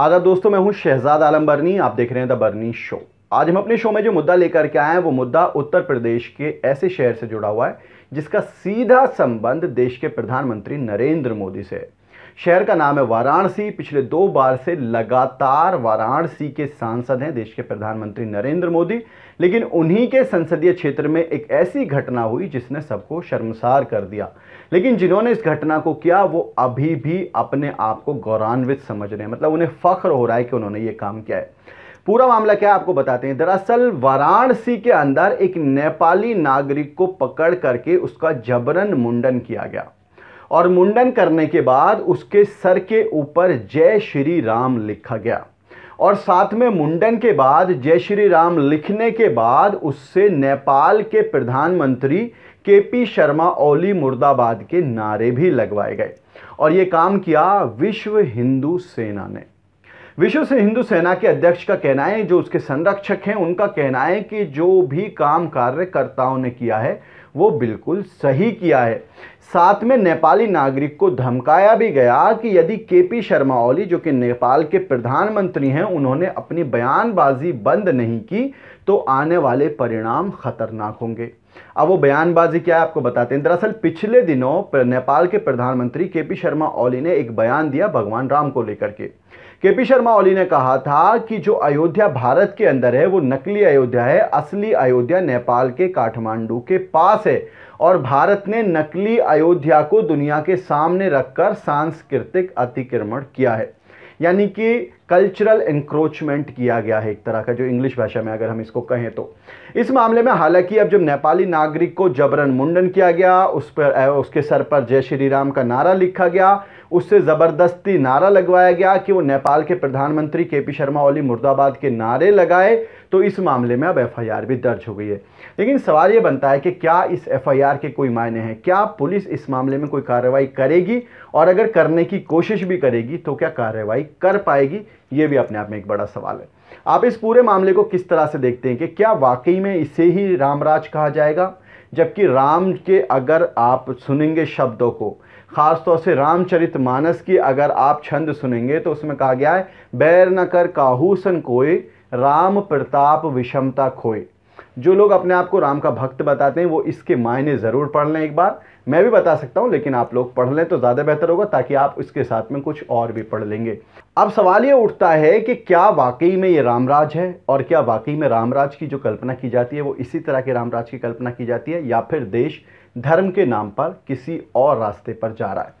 आदा दोस्तों मैं हूं शहजाद आलम बर्नी आप देख रहे हैं द बर्नी शो आज हम अपने शो में जो मुद्दा लेकर के आए हैं वो मुद्दा उत्तर प्रदेश के ऐसे शहर से जुड़ा हुआ है जिसका सीधा संबंध देश के प्रधानमंत्री नरेंद्र मोदी से है शहर का नाम है वाराणसी पिछले दो बार से लगातार वाराणसी के सांसद हैं देश के प्रधानमंत्री नरेंद्र मोदी लेकिन उन्हीं के संसदीय क्षेत्र में एक ऐसी घटना हुई जिसने सबको शर्मसार कर दिया लेकिन जिन्होंने इस घटना को किया वो अभी भी अपने आप को गौरवान्वित समझ रहे हैं मतलब उन्हें फ़ख्र हो रहा है कि उन्होंने ये काम किया है पूरा मामला क्या है आपको बताते हैं दरअसल वाराणसी के अंदर एक नेपाली नागरिक को पकड़ करके उसका जबरन मुंडन किया गया और मुंडन करने के बाद उसके सर के ऊपर जय श्री राम लिखा गया और साथ में मुंडन के बाद जय श्री राम लिखने के बाद उससे नेपाल के प्रधानमंत्री के पी शर्मा ओली मुर्दाबाद के नारे भी लगवाए गए और ये काम किया विश्व हिंदू सेना ने विश्व से हिंदू सेना के अध्यक्ष का कहना है जो उसके संरक्षक हैं उनका कहना है कि जो भी काम कार्यकर्ताओं ने किया है वो बिल्कुल सही किया है साथ में नेपाली नागरिक को धमकाया भी गया कि यदि के पी शर्मा ओली जो कि नेपाल के प्रधानमंत्री हैं उन्होंने अपनी बयानबाजी बंद नहीं की तो आने वाले परिणाम खतरनाक होंगे अब वो बयानबाजी क्या है आपको बताते हैं दरअसल पिछले दिनों नेपाल के प्रधानमंत्री के पी शर्मा ओली ने एक बयान दिया भगवान राम को लेकर के के पी शर्मा ओली ने कहा था कि जो अयोध्या भारत के अंदर है वो नकली अयोध्या है असली अयोध्या नेपाल के काठमांडू के पास है और भारत ने नकली अयोध्या को दुनिया के सामने रखकर सांस्कृतिक अतिक्रमण किया है यानी कि कल्चरल इंक्रोचमेंट किया गया है एक तरह का जो इंग्लिश भाषा में अगर हम इसको कहें तो इस मामले में हालांकि अब जब नेपाली नागरिक को जबरन मुंडन किया गया उस पर उसके सर पर जय श्री राम का नारा लिखा गया उससे ज़बरदस्ती नारा लगवाया गया कि वो नेपाल के प्रधानमंत्री के पी शर्मा ओली मुर्दाबाद के नारे लगाए तो इस मामले में अब एफआईआर भी दर्ज हो गई है लेकिन सवाल ये बनता है कि क्या इस एफआईआर के कोई मायने हैं क्या पुलिस इस मामले में कोई कार्रवाई करेगी और अगर करने की कोशिश भी करेगी तो क्या कार्रवाई कर पाएगी ये भी अपने आप में एक बड़ा सवाल है आप इस पूरे मामले को किस तरह से देखते हैं कि क्या वाकई में इसे ही रामराज कहा जाएगा जबकि राम के अगर आप सुनेंगे शब्दों को खासतौर से रामचरित मानस की अगर आप छंद सुनेंगे तो उसमें कहा गया है बैर न कर काहूसन कोई राम प्रताप विषमता खोए जो लोग अपने आप को राम का भक्त बताते हैं वो इसके मायने ज़रूर पढ़ लें एक बार मैं भी बता सकता हूँ लेकिन आप लोग पढ़ लें तो ज़्यादा बेहतर होगा ताकि आप इसके साथ में कुछ और भी पढ़ लेंगे अब सवाल ये उठता है कि क्या वाकई में ये रामराज है और क्या वाकई में रामराज की जो कल्पना की जाती है वो इसी तरह के रामराज की कल्पना की जाती है या फिर देश धर्म के नाम पर किसी और रास्ते पर जा रहा है